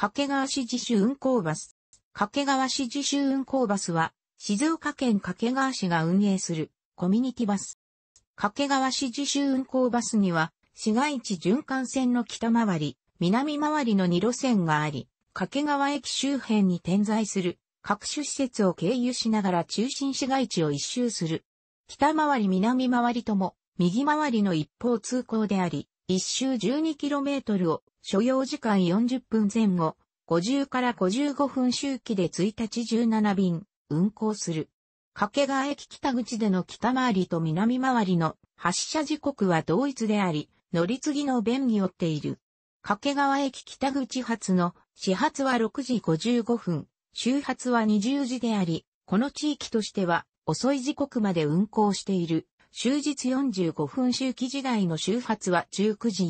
掛川市自主運行バス。掛川市自主運行バスは、静岡県掛川市が運営するコミュニティバス。掛川市自主運行バスには、市街地循環線の北回り、南回りの2路線があり、掛川駅周辺に点在する各種施設を経由しながら中心市街地を一周する。北回り南回りとも、右回りの一方通行であり、一周 12km を所要時間40分前後、50から55分周期で1日17便運行する。掛川駅北口での北回りと南回りの発車時刻は同一であり、乗り継ぎの便によっている。掛川駅北口発の始発は6時55分、周発は20時であり、この地域としては遅い時刻まで運行している。終日45分周期時代の周発は19時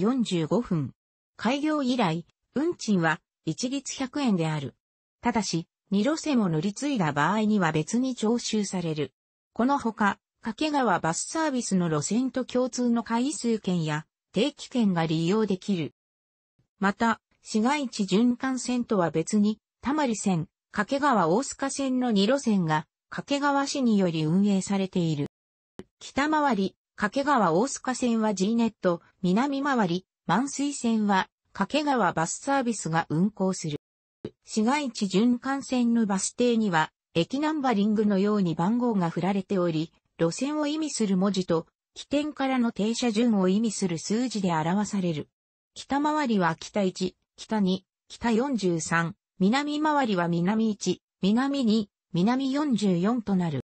45分。開業以来、運賃は一律100円である。ただし、二路線を乗り継いだ場合には別に徴収される。このほか、掛川バスサービスの路線と共通の回数券や定期券が利用できる。また、市街地循環線とは別に、たまり線、掛川大須賀線の二路線が、掛川市により運営されている。北回り、掛川大須賀線は G ネット、南回り、満水線は掛川バスサービスが運行する。市街地循環線のバス停には、駅ナンバリングのように番号が振られており、路線を意味する文字と、起点からの停車順を意味する数字で表される。北回りは北1、北2、北43、南回りは南1、南2、南44となる。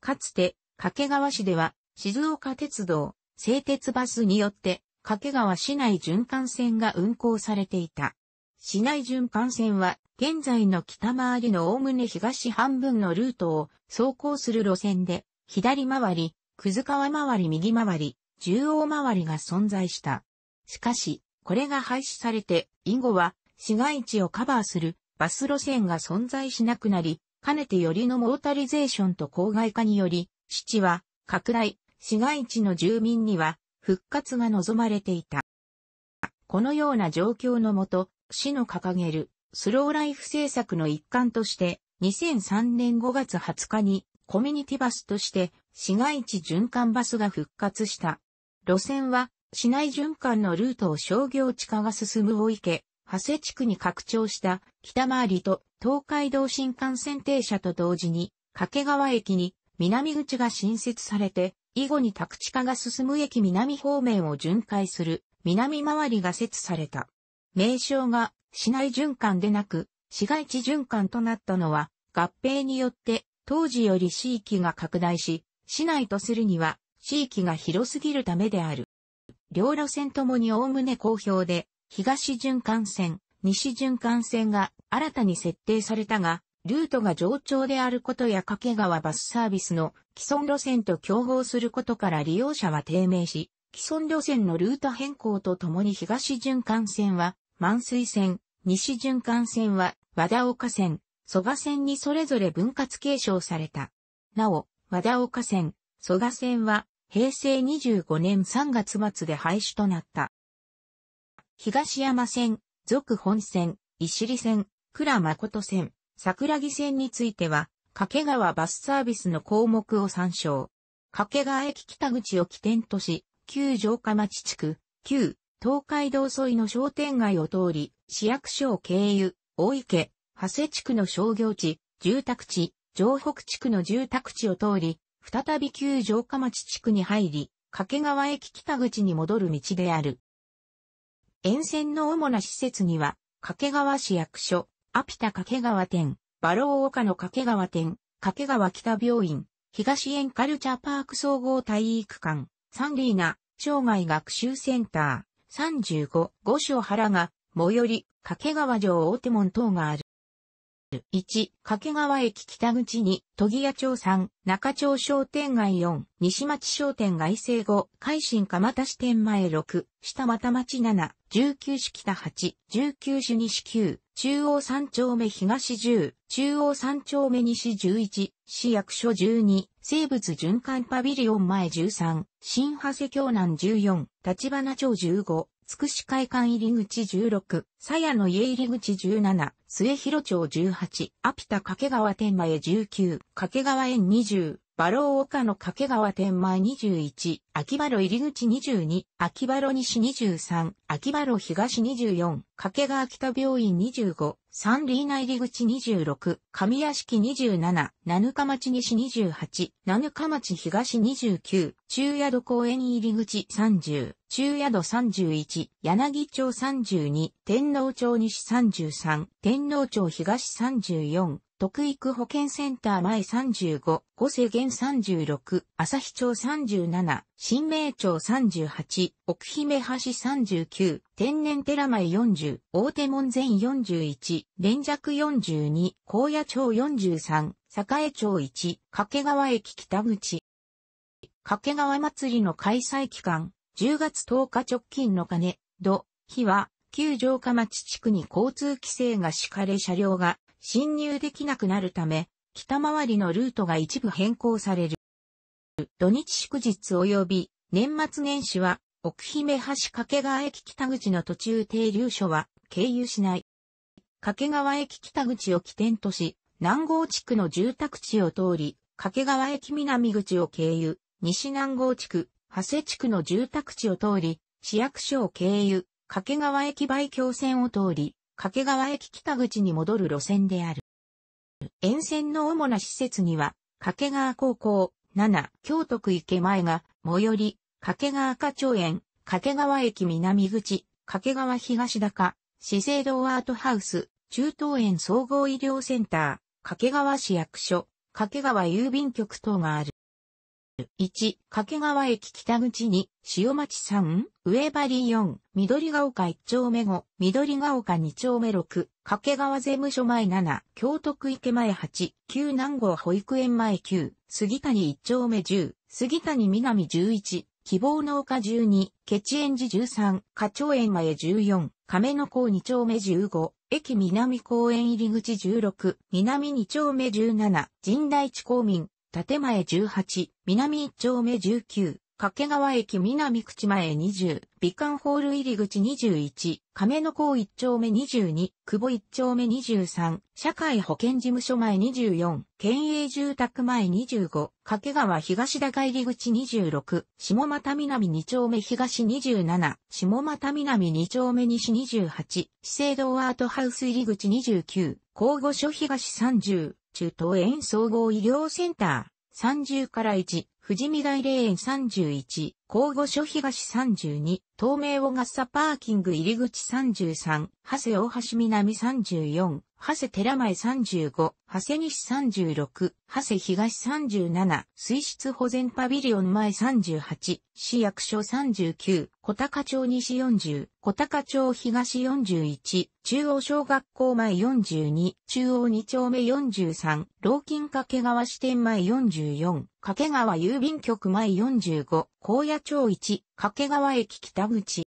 かつて、掛川市では、静岡鉄道、製鉄バスによって、掛川市内循環線が運行されていた。市内循環線は、現在の北回りの概ね東半分のルートを走行する路線で、左回り、くず川回り右回り、中央回りが存在した。しかし、これが廃止されて、以後は、市街地をカバーするバス路線が存在しなくなり、かねてよりのモータリゼーションと郊外化により、市は拡大、市街地の住民には復活が望まれていた。このような状況のもと、市の掲げるスローライフ政策の一環として、2003年5月20日にコミュニティバスとして市街地循環バスが復活した。路線は市内循環のルートを商業地化が進む大池、長谷地区に拡張した北回りと東海道新幹線停車と同時に掛川駅に南口が新設されて、以後に宅地化が進む駅南方面を巡回する南回りが設された。名称が市内循環でなく市街地循環となったのは合併によって当時より地域が拡大し、市内とするには地域が広すぎるためである。両路線ともに概ね好評で、東循環線、西循環線が新たに設定されたが、ルートが上長であることや掛川バスサービスの既存路線と競合することから利用者は低迷し、既存路線のルート変更とともに東循環線は満水線、西循環線は和田岡線、蘇我線にそれぞれ分割継承された。なお、和田岡線、蘇我線は平成25年3月末で廃止となった。東山線、続本線、石里線、倉誠線、桜木線については、掛川バスサービスの項目を参照。掛川駅北口を起点とし、旧城下町地区、旧東海道沿いの商店街を通り、市役所を経由、大池、長谷地区の商業地、住宅地、城北地区の住宅地を通り、再び旧城下町地区に入り、掛川駅北口に戻る道である。沿線の主な施設には、掛川市役所、アピタ掛川店、バロー岡の掛川店、掛川北病院、東園カルチャーパーク総合体育館、サンリーナ、生涯学習センター、35、五所原が、最寄り、掛川城大手門等がある。1、掛川駅北口に、都議屋町3、中町商店街4、西町商店街西5、海新蒲田支店前6、下又町7、19市北8、19市西9、中央三丁目東10、中央三丁目西11、市役所12、生物循環パビリオン前13、新長谷京南14、立花町15、つくし会館入り口16、さやの家入り口17、末広町18、アピタ掛川天前へ19、掛川園20、バロー岡の掛川天満21、秋葉路入口22、秋葉路西23、秋葉路東24、掛川北病院25、サンリーナ入口26、上屋敷27、七日町西28、七日町東29、中宿公園入り口30、中宿31、柳町32、天皇町西33、天皇町東34、徳育保健センター前35、五世源36、朝日町37、新名町38、奥姫橋39、天然寺前40、大手門前41、連尺42、高野町43、栄町1、掛川駅北口。掛川祭りの開催期間、10月10日直近の金、土、日は、旧城下町地区に交通規制が敷かれ車両が侵入できなくなるため、北回りのルートが一部変更される。土日祝日及び年末年始は、奥姫橋掛川駅北口の途中停留所は経由しない。掛川駅北口を起点とし、南郷地区の住宅地を通り、掛川駅南口を経由、西南郷地区、長谷地区の住宅地を通り、市役所を経由、掛川駅売橋線を通り、掛川駅北口に戻る路線である。沿線の主な施設には、掛川高校、七、京都区池前が、最寄り、掛川課長園、掛川駅南口、掛川東高、資生堂アートハウス、中東園総合医療センター、掛川市役所、掛川郵便局等がある。1、掛川駅北口に、塩町3、上張4、緑ヶ丘1丁目5、緑ヶ丘2丁目6、掛川税務署前7、京都区池前8、旧南郷保育園前9、杉谷1丁目10、杉谷南11、希望の丘12、ケチ園寺13、花鳥園前14、亀の港2丁目15、駅南公園入り口16、南2丁目17、神代地公民、建前18、南一丁目19、掛川駅南口前20、美観ホール入り口21、亀の港一丁目22、久保一丁目23、社会保険事務所前24、県営住宅前25、掛川東高入り口26、下又南2丁目東27、下又南2丁目西28、資生堂アートハウス入り口29、交互所東30、中東園総合医療センター、30から1、富士見大霊園31、交互所東32、東名小笠パーキング入り口33、長谷大橋南34、長谷寺前35、長谷西36、長谷東37、水質保全パビリオン前38、市役所39、小高町西40、小高町東41、中央小学校前42、中央2丁目43、老金掛川支店前44、掛川郵便局前45、高野町1、掛川駅北口。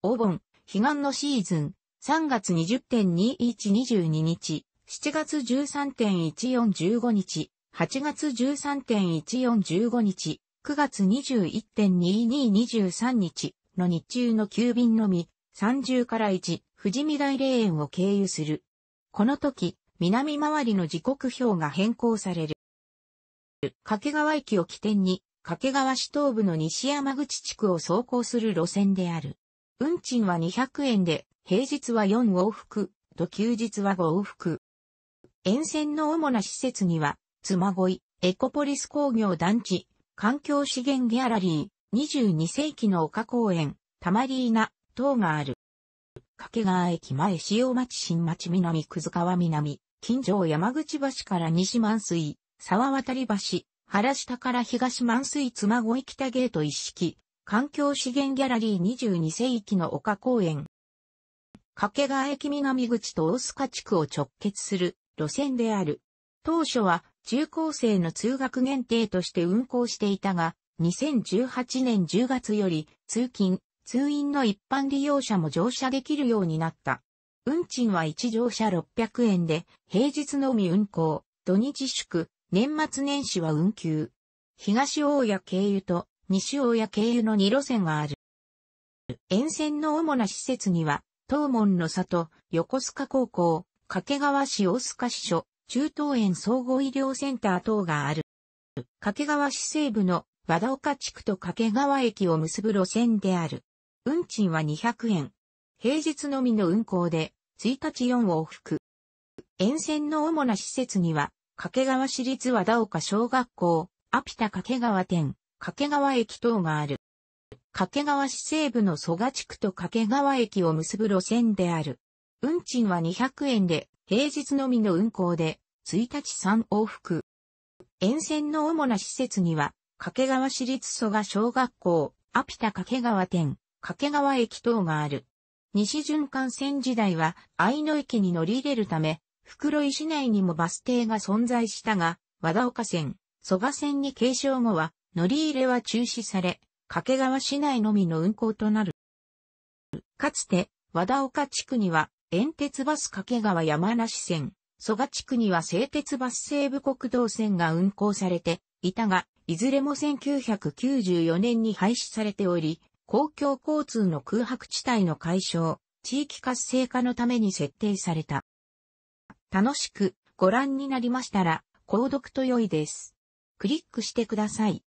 お盆、悲願のシーズン、3月20.2122日、7月13.1415日、8月13.1415日、9月21.2223日の日中の急便のみ、30から1、富士見大霊園を経由する。この時、南回りの時刻表が変更される。掛川駅を起点に、掛川市東部の西山口地区を走行する路線である。運賃は200円で、平日は4往復、と休日は5往復。沿線の主な施設には、妻恋、エコポリス工業団地、環境資源ギャラリー、22世紀の丘公園、タマリーナ、等がある。掛川駅前塩町新町南くず川南、近所山口橋から西満水、沢渡橋、原下から東満水妻恋北ゲート一式、環境資源ギャラリー22世紀の丘公園。掛川駅南口と大須賀地区を直結する路線である。当初は中高生の通学限定として運行していたが、2018年10月より通勤、通院の一般利用者も乗車できるようになった。運賃は1乗車600円で、平日のみ運行、土日祝、年末年始は運休。東大谷経由と西大谷経由の2路線がある。沿線の主な施設には、東門の里、横須賀高校、掛川市大須賀市所、中東園総合医療センター等がある。掛川市西部の和田岡地区と掛川駅を結ぶ路線である。運賃は200円。平日のみの運行で、1日4往復。沿線の主な施設には、掛川市立和田岡小学校、アピタ掛川店、掛川駅等がある。掛川市西部の蘇我地区と掛川駅を結ぶ路線である。運賃は200円で、平日のみの運行で、1日3往復。沿線の主な施設には、掛川市立蘇我小学校、アピタ掛川店、掛川駅等がある。西循環線時代は、愛野駅に乗り入れるため、袋井市内にもバス停が存在したが、和田岡線、蘇我線に継承後は、乗り入れは中止され、掛川市内のみの運行となる。かつて、和田岡地区には、遠鉄バス掛川山梨線、蘇我地区には製鉄バス西部国道線が運行されていたが、いずれも1994年に廃止されており、公共交通の空白地帯の解消、地域活性化のために設定された。楽しくご覧になりましたら、購読と良いです。クリックしてください。